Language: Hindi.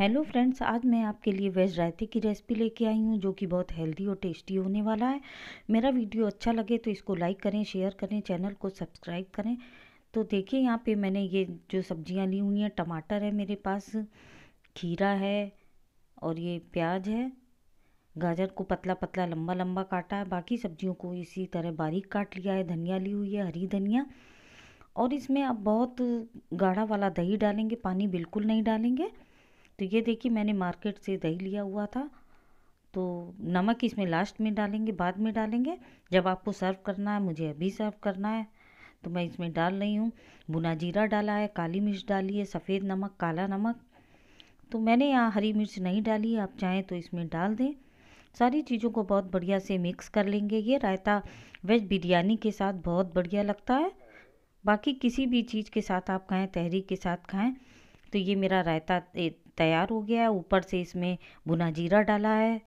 हेलो फ्रेंड्स आज मैं आपके लिए वेज रायते की रेसिपी लेके आई हूँ जो कि बहुत हेल्दी और टेस्टी होने वाला है मेरा वीडियो अच्छा लगे तो इसको लाइक करें शेयर करें चैनल को सब्सक्राइब करें तो देखिए यहाँ पे मैंने ये जो सब्जियाँ ली हुई हैं टमाटर है मेरे पास खीरा है और ये प्याज है गाजर को पतला पतला लंबा लंबा काटा है बाकी सब्जियों को इसी तरह बारीक काट लिया है धनिया ली हुई है हरी धनिया और इसमें आप बहुत गाढ़ा वाला दही डालेंगे पानी बिल्कुल नहीं डालेंगे तो ये देखिए मैंने मार्केट से दही लिया हुआ था तो नमक इसमें लास्ट में डालेंगे बाद में डालेंगे जब आपको सर्व करना है मुझे अभी सर्व करना है तो मैं इसमें डाल रही हूँ भुना जीरा डाला है काली मिर्च डाली है सफ़ेद नमक काला नमक तो मैंने यहाँ हरी मिर्च नहीं डाली आप चाहें तो इसमें डाल दें सारी चीज़ों को बहुत बढ़िया से मिक्स कर लेंगे ये रायता वेज बिरयानी के साथ बहुत बढ़िया लगता है बाकी किसी भी चीज़ के साथ आप खाएं तहरी के साथ खाएं तो ये मेरा रायता तैयार हो गया है ऊपर से इसमें भुना जीरा डाला है